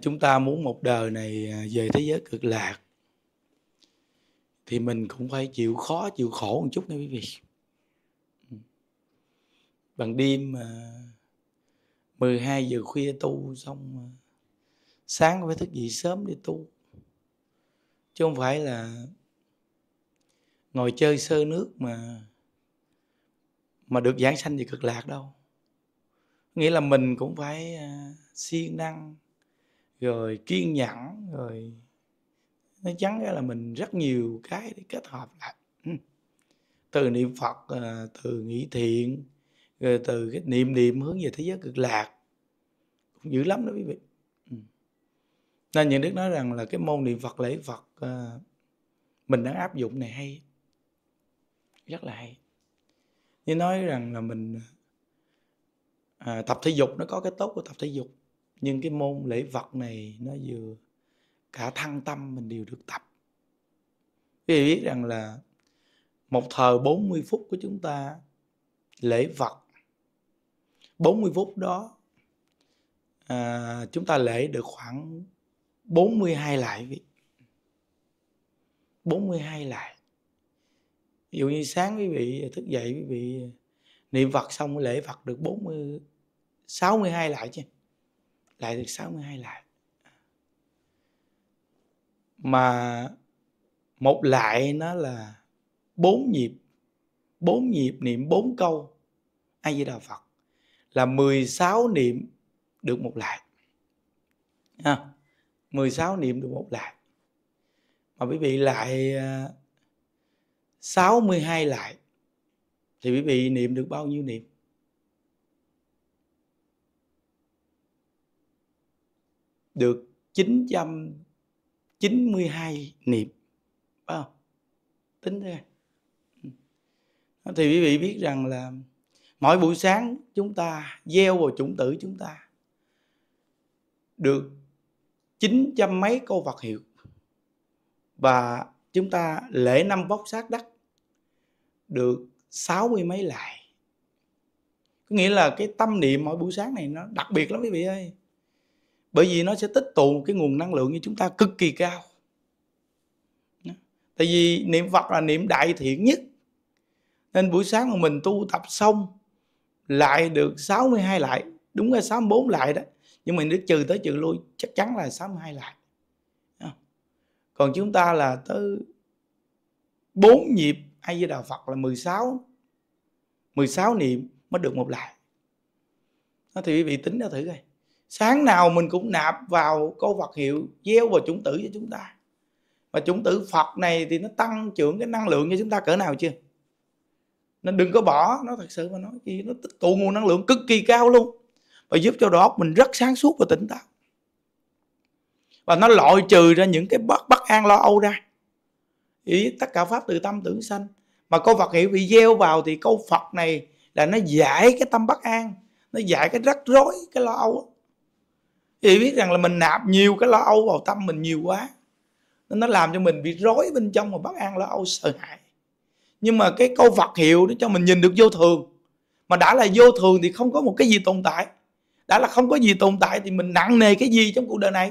chúng ta muốn một đời này à, về thế giới cực lạc thì mình cũng phải chịu khó chịu khổ một chút nha quý vị bằng đêm mà 12 giờ khuya tu xong à, sáng phải thức dậy sớm để tu chứ không phải là ngồi chơi sơ nước mà mà được giảng sanh về cực lạc đâu nghĩa là mình cũng phải à, siêng năng rồi kiên nhẫn rồi nó chắn ra là mình rất nhiều cái để kết hợp lại ừ. từ niệm phật à, từ nghĩ thiện rồi từ cái niệm niệm hướng về thế giới cực lạc cũng dữ lắm đó quý vị ừ. nên những đức nói rằng là cái môn niệm phật lễ phật à, mình đang áp dụng này hay rất là hay như nói rằng là mình à, tập thể dục nó có cái tốt của tập thể dục nhưng cái môn lễ vật này nó vừa cả thăng tâm mình đều được tập Vì biết rằng là một thờ 40 phút của chúng ta lễ vật 40 phút đó à, chúng ta lễ được khoảng 42 lại vị 42 lại ví dụ như sáng quý vị thức dậy quý vị niệm Phật xong lễ Phật được 40 62 lại chứ lại được 62 lại mà một lại nó là bốn nhịp bốn nhịp niệm bốn câu a di đà phật là 16 niệm được một lại ha à, 16 niệm được một lại mà quý vị lại 62 à, lại thì quý vị niệm được bao nhiêu niệm được 992 niệm phải không tính ra ừ. thì quý vị biết rằng là mỗi buổi sáng chúng ta gieo vào chủng tử chúng ta được chín trăm mấy câu Phật hiệu và chúng ta lễ năm vóc sát đất được sáu mươi mấy lại có nghĩa là cái tâm niệm mỗi buổi sáng này nó đặc biệt lắm quý vị ơi bởi vì nó sẽ tích tụ cái nguồn năng lượng như chúng ta cực kỳ cao tại vì niệm phật là niệm đại thiện nhất nên buổi sáng mà mình tu tập xong lại được 62 lại đúng là 64 lại đó nhưng mình được trừ tới trừ lui chắc chắn là 62 lại còn chúng ta là tới bốn nhịp ai với đạo Phật là 16 16 niệm mới được một lại nó thì quý vị tính ra thử coi sáng nào mình cũng nạp vào câu Phật hiệu gieo vào chúng tử cho chúng ta mà chúng tử phật này thì nó tăng trưởng cái năng lượng cho chúng ta cỡ nào chưa nên đừng có bỏ nó thật sự mà nói gì nó tích tụ nguồn năng lượng cực kỳ cao luôn và giúp cho đó mình rất sáng suốt và tỉnh táo và nó loại trừ ra những cái bất bất an lo âu ra ý tất cả pháp từ tâm tưởng sanh mà câu Phật hiệu bị gieo vào thì câu Phật này là nó giải cái tâm bất an nó giải cái rắc rối cái lo âu thì biết rằng là mình nạp nhiều cái lo âu vào tâm mình nhiều quá nên nó làm cho mình bị rối bên trong và bất an lo âu sợ hãi nhưng mà cái câu Phật hiệu để cho mình nhìn được vô thường mà đã là vô thường thì không có một cái gì tồn tại đã là không có gì tồn tại thì mình nặng nề cái gì trong cuộc đời này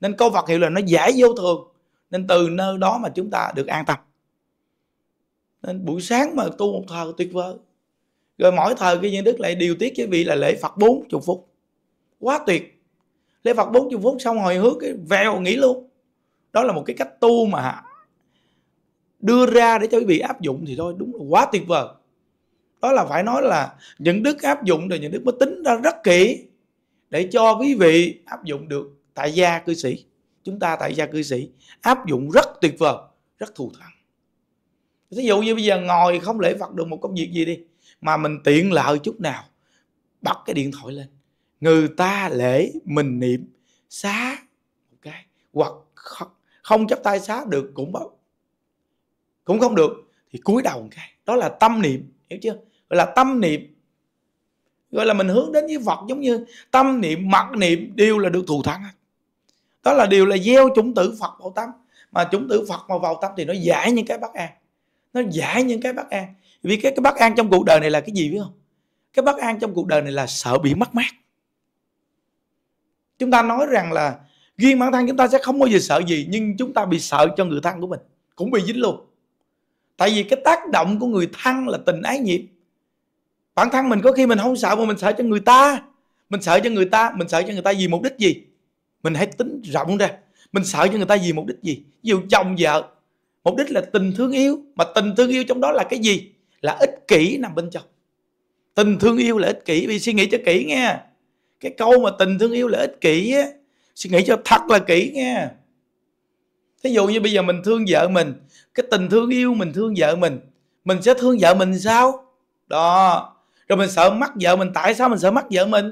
nên câu Phật hiệu là nó giải vô thường nên từ nơi đó mà chúng ta được an tâm nên buổi sáng mà tu một thờ tuyệt vời rồi mỗi thời cái nhân đức lại điều tiết với vị là lễ Phật 40 phút quá tuyệt lễ phật 40 phút xong hồi hứa cái vèo nghỉ luôn đó là một cái cách tu mà đưa ra để cho quý vị áp dụng thì thôi đúng là quá tuyệt vời đó là phải nói là những đức áp dụng rồi những đức mới tính ra rất kỹ để cho quý vị áp dụng được tại gia cư sĩ chúng ta tại gia cư sĩ áp dụng rất tuyệt vời rất thù thắng ví dụ như bây giờ ngồi không lễ phật được một công việc gì đi mà mình tiện lợi chút nào bật cái điện thoại lên người ta lễ mình niệm xá một cái hoặc không không chấp tay xá được cũng cũng không được thì cúi đầu một cái đó là tâm niệm hiểu chưa gọi là tâm niệm gọi là mình hướng đến với Phật giống như tâm niệm mặc niệm đều là được thù thắng đó là điều là gieo chủng tử phật vào tâm mà chủng tử phật mà vào tâm thì nó giải những cái bất an nó giải những cái bất an vì cái, cái bất an trong cuộc đời này là cái gì biết không cái bất an trong cuộc đời này là sợ bị mất mát chúng ta nói rằng là riêng bản thân chúng ta sẽ không bao giờ sợ gì nhưng chúng ta bị sợ cho người thân của mình cũng bị dính luôn tại vì cái tác động của người thân là tình ái nhiệt bản thân mình có khi mình không sợ mà mình sợ cho người ta mình sợ cho người ta mình sợ cho người ta vì mục đích gì mình hãy tính rộng ra mình sợ cho người ta vì mục đích gì ví dụ chồng vợ mục đích là tình thương yêu mà tình thương yêu trong đó là cái gì là ích kỷ nằm bên trong tình thương yêu là ích kỷ vì suy nghĩ cho kỹ nghe cái câu mà tình thương yêu là ích kỷ á suy nghĩ cho thật là kỹ nghe thí dụ như bây giờ mình thương vợ mình cái tình thương yêu mình thương vợ mình mình sẽ thương vợ mình sao đó rồi mình sợ mắc vợ mình tại sao mình sợ mắc vợ mình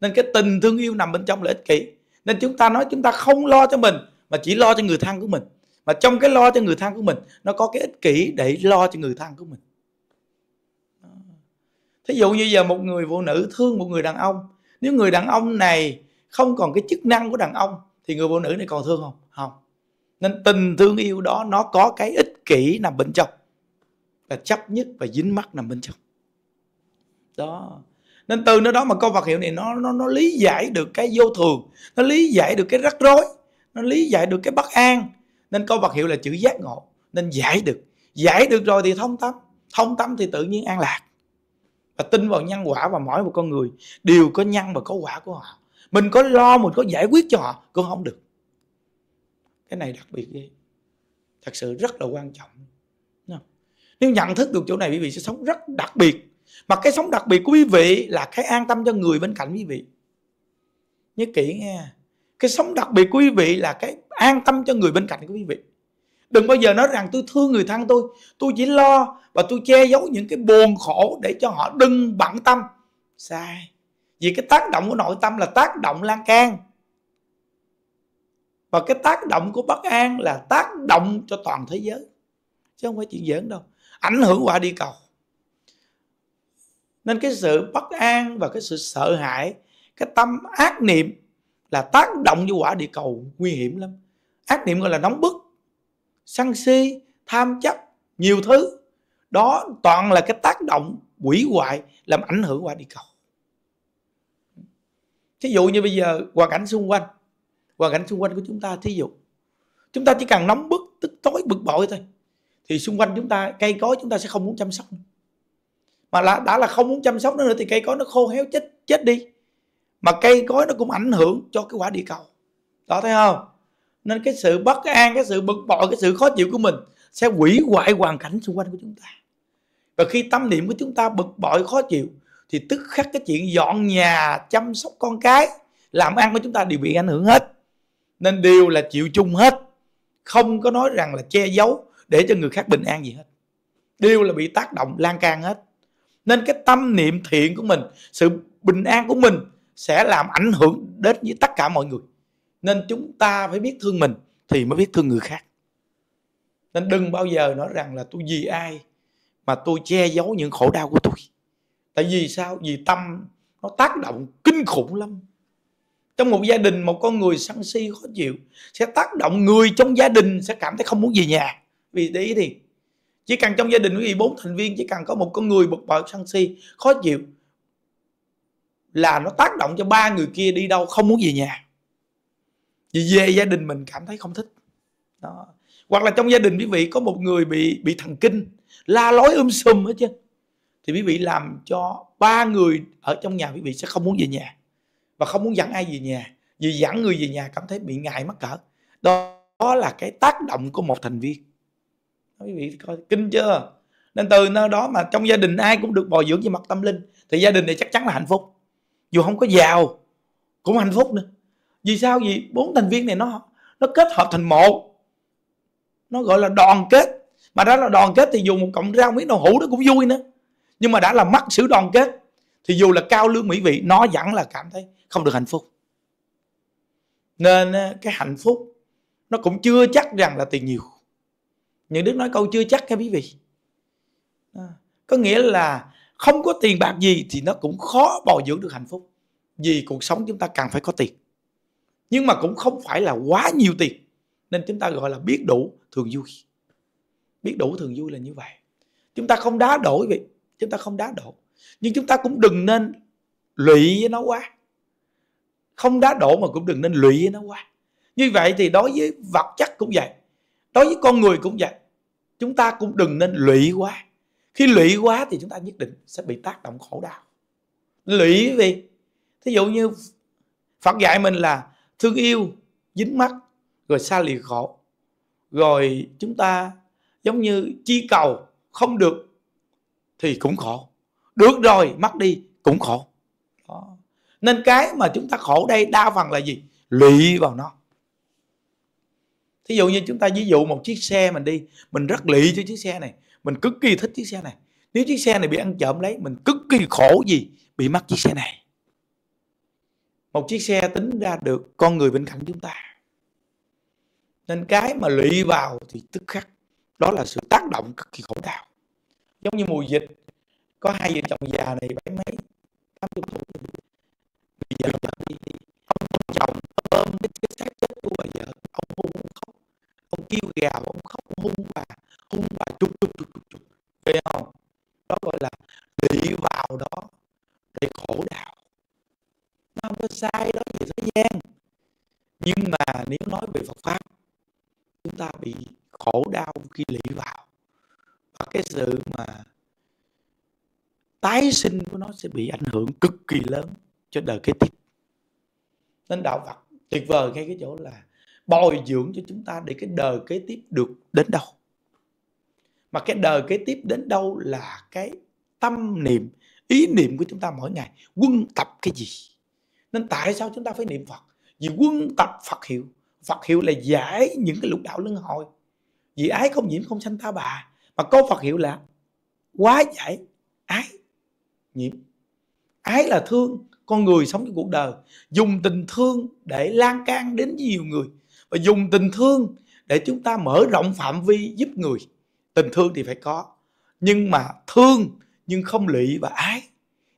nên cái tình thương yêu nằm bên trong là ích kỷ nên chúng ta nói chúng ta không lo cho mình mà chỉ lo cho người thân của mình mà trong cái lo cho người thân của mình nó có cái ích kỷ để lo cho người thân của mình thí dụ như giờ một người phụ nữ thương một người đàn ông nếu người đàn ông này không còn cái chức năng của đàn ông thì người phụ nữ này còn thương không không nên tình thương yêu đó nó có cái ích kỷ nằm bên trong là chấp nhất và dính mắc nằm bên trong đó nên từ nơi đó mà câu vật hiệu này nó nó nó lý giải được cái vô thường nó lý giải được cái rắc rối nó lý giải được cái bất an nên câu vật hiệu là chữ giác ngộ nên giải được giải được rồi thì thông tâm thông tâm thì tự nhiên an lạc và tin vào nhân quả và mỗi một con người đều có nhân và có quả của họ mình có lo mình có giải quyết cho họ cũng không được cái này đặc biệt ghê thật sự rất là quan trọng nếu nhận thức được chỗ này quý vị sẽ sống rất đặc biệt mà cái sống đặc biệt của quý vị là cái an tâm cho người bên cạnh quý vị nhớ kỹ nghe cái sống đặc biệt của quý vị là cái an tâm cho người bên cạnh của quý vị đừng bao giờ nói rằng tôi thương người thân tôi tôi chỉ lo và tôi che giấu những cái buồn khổ để cho họ đừng bận tâm sai vì cái tác động của nội tâm là tác động lan can và cái tác động của bất an là tác động cho toàn thế giới chứ không phải chuyện giỡn đâu ảnh hưởng quả địa cầu nên cái sự bất an và cái sự sợ hãi cái tâm ác niệm là tác động vô quả địa cầu nguy hiểm lắm ác niệm gọi là nóng bức sân si tham chấp nhiều thứ đó toàn là cái tác động quỷ hoại làm ảnh hưởng qua địa cầu thí dụ như bây giờ hoàn cảnh xung quanh hoàn cảnh xung quanh của chúng ta thí dụ chúng ta chỉ cần nóng bức tức tối bực bội thôi thì xung quanh chúng ta cây cối chúng ta sẽ không muốn chăm sóc nữa. mà là, đã là không muốn chăm sóc nó nữa thì cây cối nó khô héo chết chết đi mà cây cối nó cũng ảnh hưởng cho cái quả địa cầu đó thấy không nên cái sự bất an cái sự bực bội cái sự khó chịu của mình sẽ hủy hoại hoàn cảnh xung quanh của chúng ta và khi tâm niệm của chúng ta bực bội khó chịu thì tức khắc cái chuyện dọn nhà chăm sóc con cái làm ăn của chúng ta đều bị ảnh hưởng hết nên đều là chịu chung hết không có nói rằng là che giấu để cho người khác bình an gì hết đều là bị tác động lan can hết nên cái tâm niệm thiện của mình sự bình an của mình sẽ làm ảnh hưởng đến với tất cả mọi người nên chúng ta phải biết thương mình thì mới biết thương người khác nên đừng bao giờ nói rằng là tôi vì ai mà tôi che giấu những khổ đau của tôi tại vì sao vì tâm nó tác động kinh khủng lắm trong một gia đình một con người sân si khó chịu sẽ tác động người trong gia đình sẽ cảm thấy không muốn về nhà vì để ý thì chỉ cần trong gia đình quý vị bốn thành viên chỉ cần có một con người bực bội sân si khó chịu là nó tác động cho ba người kia đi đâu không muốn về nhà vì về gia đình mình cảm thấy không thích đó hoặc là trong gia đình quý vị có một người bị bị thần kinh la lối um sùm hết chứ thì quý vị làm cho ba người ở trong nhà quý vị sẽ không muốn về nhà và không muốn dẫn ai về nhà vì dẫn người về nhà cảm thấy bị ngại mắc cỡ đó là cái tác động của một thành viên quý vị coi kinh chưa nên từ nơi đó mà trong gia đình ai cũng được bồi dưỡng về mặt tâm linh thì gia đình này chắc chắn là hạnh phúc dù không có giàu cũng hạnh phúc nữa vì sao gì bốn thành viên này nó nó kết hợp thành một nó gọi là đoàn kết mà đã là đoàn kết thì dù một cộng rau miếng đậu hũ đó cũng vui nữa nhưng mà đã là mắc sự đoàn kết thì dù là cao lương mỹ vị nó vẫn là cảm thấy không được hạnh phúc nên cái hạnh phúc nó cũng chưa chắc rằng là tiền nhiều những đức nói câu chưa chắc các quý vị có nghĩa là không có tiền bạc gì thì nó cũng khó bồi dưỡng được hạnh phúc vì cuộc sống chúng ta cần phải có tiền nhưng mà cũng không phải là quá nhiều tiền nên chúng ta gọi là biết đủ thường vui biết đủ thường vui là như vậy chúng ta không đá đổi vậy chúng ta không đá đổ nhưng chúng ta cũng đừng nên lụy với nó quá không đá đổ mà cũng đừng nên lụy với nó quá như vậy thì đối với vật chất cũng vậy đối với con người cũng vậy chúng ta cũng đừng nên lụy quá khi lụy quá thì chúng ta nhất định sẽ bị tác động khổ đau lụy vì thí dụ như phật dạy mình là thương yêu dính mắt rồi xa lìa khổ rồi chúng ta giống như chi cầu không được thì cũng khổ được rồi mất đi cũng khổ Đó. nên cái mà chúng ta khổ đây đa phần là gì lụy vào nó thí dụ như chúng ta ví dụ một chiếc xe mình đi mình rất lụy cho chiếc xe này mình cực kỳ thích chiếc xe này nếu chiếc xe này bị ăn trộm lấy mình cực kỳ khổ gì bị mất chiếc xe này một chiếc xe tính ra được con người bên cạnh chúng ta nên cái mà lụy vào thì tức khắc đó là sự tác động cực kỳ khổ đau giống như mùa dịch có hai vợ chồng già này bảy mấy tám chục tuổi bây giờ đi ông, chồng ôm cái xác chết của bà vợ ông hôn ông khóc ông kêu gào ông khóc ông hôn bà hôn bà chục chục chục chục chục không đó gọi là sai đó về thế gian nhưng mà nếu nói về Phật pháp chúng ta bị khổ đau khi lì vào và cái sự mà tái sinh của nó sẽ bị ảnh hưởng cực kỳ lớn cho đời kế tiếp nên đạo Phật tuyệt vời ngay cái chỗ là bồi dưỡng cho chúng ta để cái đời kế tiếp được đến đâu mà cái đời kế tiếp đến đâu là cái tâm niệm ý niệm của chúng ta mỗi ngày quân tập cái gì nên tại sao chúng ta phải niệm phật vì quân tập phật hiệu phật hiệu là giải những cái lục đạo luân hồi vì ái không nhiễm không sanh ta bà mà có phật hiệu là quá giải ái nhiễm ái là thương con người sống trong cuộc đời dùng tình thương để lan can đến nhiều người và dùng tình thương để chúng ta mở rộng phạm vi giúp người tình thương thì phải có nhưng mà thương nhưng không lị và ái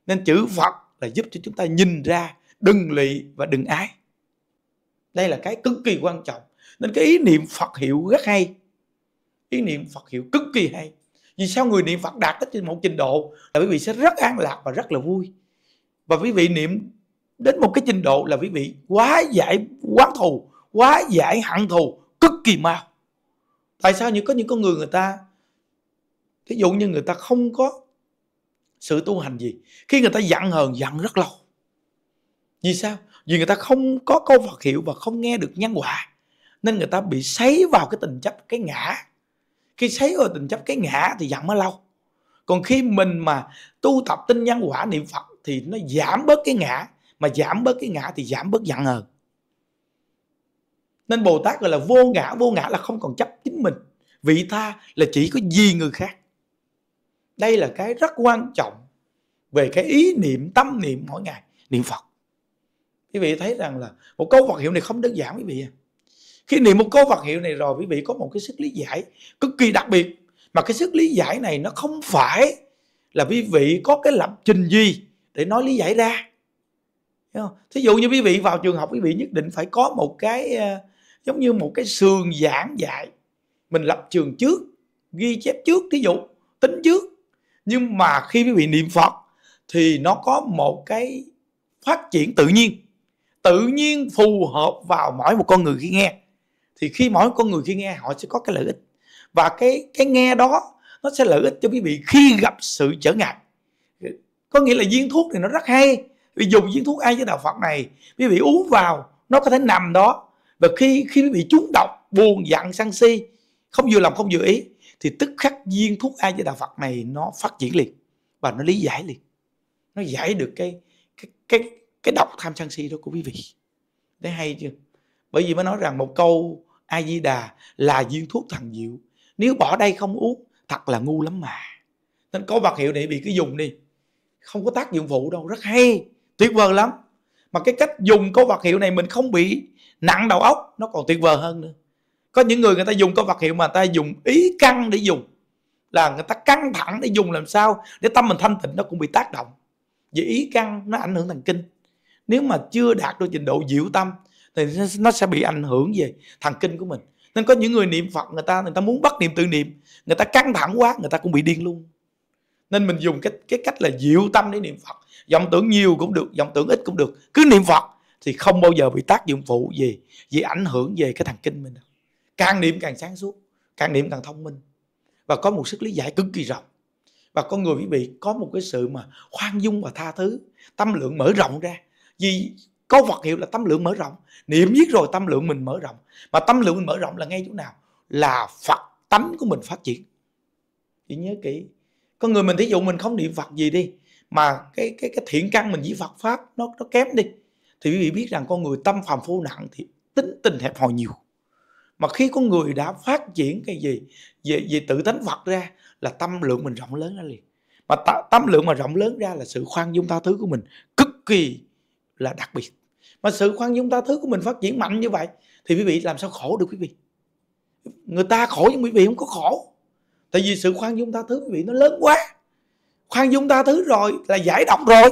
nên chữ phật là giúp cho chúng ta nhìn ra đừng lị và đừng ái đây là cái cực kỳ quan trọng nên cái ý niệm phật hiệu rất hay ý niệm phật hiệu cực kỳ hay vì sao người niệm phật đạt đến một trình độ là quý vị sẽ rất an lạc và rất là vui và quý vị niệm đến một cái trình độ là quý vị quá giải quán thù quá giải hận thù cực kỳ mau tại sao như có những con người người ta thí dụ như người ta không có sự tu hành gì khi người ta giận hờn giận rất lâu vì sao vì người ta không có câu phật hiệu và không nghe được nhân quả nên người ta bị sấy vào cái tình chấp cái ngã khi sấy vào tình chấp cái ngã thì giảm mới lâu còn khi mình mà tu tập tinh nhân quả niệm phật thì nó giảm bớt cái ngã mà giảm bớt cái ngã thì giảm bớt giận hờn nên bồ tát gọi là vô ngã vô ngã là không còn chấp chính mình vị tha là chỉ có gì người khác đây là cái rất quan trọng về cái ý niệm tâm niệm mỗi ngày niệm phật quý vị thấy rằng là một câu vật hiệu này không đơn giản quý vị khi niệm một câu vật hiệu này rồi quý vị có một cái sức lý giải cực kỳ đặc biệt mà cái sức lý giải này nó không phải là quý vị có cái lập trình gì để nói lý giải ra thí dụ như quý vị vào trường học quý vị nhất định phải có một cái ờ, giống như một cái sườn giảng dạy mình lập trường trước ghi chép trước thí dụ tính trước nhưng mà khi quý vị niệm phật thì nó có một cái phát triển tự nhiên tự nhiên phù hợp vào mỗi một con người khi nghe thì khi mỗi con người khi nghe họ sẽ có cái lợi ích và cái cái nghe đó nó sẽ lợi ích cho quý vị khi gặp sự trở ngại có nghĩa là viên thuốc thì nó rất hay vì dùng viên thuốc ai với đạo phật này quý vị uống vào nó có thể nằm đó và khi khi quý vị trúng độc buồn giận sân si không vừa lòng không vừa ý thì tức khắc viên thuốc ai với đạo phật này nó phát triển liền và nó lý giải liền nó giải được cái cái cái cái độc tham sân si đó của quý vị thấy hay chưa bởi vì mới nói rằng một câu a di đà là viên thuốc thần diệu nếu bỏ đây không uống thật là ngu lắm mà nên có vật hiệu này bị cứ dùng đi không có tác dụng phụ đâu rất hay tuyệt vời lắm mà cái cách dùng có vật hiệu này mình không bị nặng đầu óc nó còn tuyệt vời hơn nữa có những người người ta dùng có vật hiệu mà ta dùng ý căng để dùng là người ta căng thẳng để dùng làm sao để tâm mình thanh tịnh nó cũng bị tác động vì ý căng nó ảnh hưởng thần kinh nếu mà chưa đạt được trình độ diệu tâm thì nó sẽ bị ảnh hưởng về thần kinh của mình nên có những người niệm phật người ta người ta muốn bắt niệm tự niệm người ta căng thẳng quá người ta cũng bị điên luôn nên mình dùng cái cái cách là diệu tâm để niệm phật vọng tưởng nhiều cũng được vọng tưởng ít cũng được cứ niệm phật thì không bao giờ bị tác dụng phụ gì gì ảnh hưởng về cái thần kinh mình đâu càng niệm càng sáng suốt càng niệm càng thông minh và có một sức lý giải cực kỳ rộng và con người quý vị có một cái sự mà khoan dung và tha thứ tâm lượng mở rộng ra vì câu Phật hiệu là tâm lượng mở rộng niệm giết rồi tâm lượng mình mở rộng mà tâm lượng mình mở rộng là ngay chỗ nào là Phật tánh của mình phát triển chỉ nhớ kỹ con người mình thí dụ mình không niệm Phật gì đi mà cái cái cái thiện căn mình chỉ Phật pháp nó nó kém đi thì quý vị biết rằng con người tâm phàm phu nặng thì tính tình hẹp hòi nhiều mà khi con người đã phát triển cái gì về về tự tánh Phật ra là tâm lượng mình rộng lớn ra liền mà tâm lượng mà rộng lớn ra là sự khoan dung tha thứ của mình cực kỳ là đặc biệt mà sự khoan dung tha thứ của mình phát triển mạnh như vậy thì quý vị làm sao khổ được quý vị người ta khổ nhưng quý vị không có khổ tại vì sự khoan dung tha thứ quý vị nó lớn quá khoan dung tha thứ rồi là giải độc rồi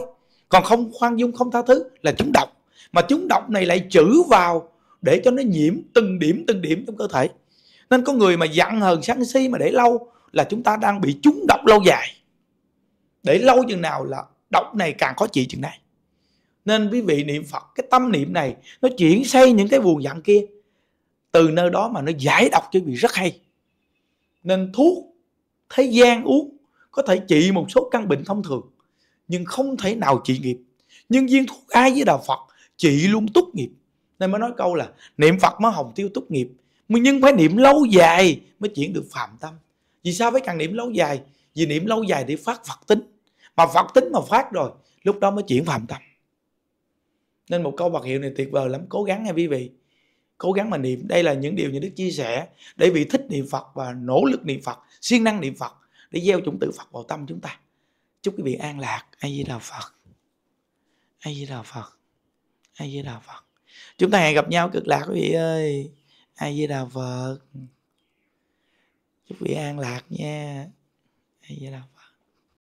còn không khoan dung không tha thứ là chúng độc mà chúng độc này lại chữ vào để cho nó nhiễm từng điểm từng điểm trong cơ thể nên có người mà giận hờn sân si mà để lâu là chúng ta đang bị chúng độc lâu dài để lâu chừng nào là độc này càng khó chịu chừng này nên quý vị niệm phật cái tâm niệm này nó chuyển xây những cái buồn giận kia từ nơi đó mà nó giải độc cho quý vị rất hay nên thuốc thế gian uống có thể trị một số căn bệnh thông thường nhưng không thể nào trị nghiệp nhưng viên thuốc ai với đạo phật trị luôn túc nghiệp nên mới nói câu là niệm phật mới hồng tiêu túc nghiệp nhưng phải niệm lâu dài mới chuyển được phạm tâm vì sao phải cần niệm lâu dài vì niệm lâu dài để phát phật tính mà phật tính mà phát rồi lúc đó mới chuyển phạm tâm nên một câu vật hiệu này tuyệt vời lắm cố gắng nha quý vị cố gắng mà niệm đây là những điều những đức chia sẻ để vị thích niệm phật và nỗ lực niệm phật siêng năng niệm phật để gieo chủng tử phật vào tâm chúng ta chúc quý vị an lạc a di đà phật a di đà phật a di đà phật chúng ta hẹn gặp nhau cực lạc quý vị ơi a di đà phật chúc quý vị an lạc nha a di đà phật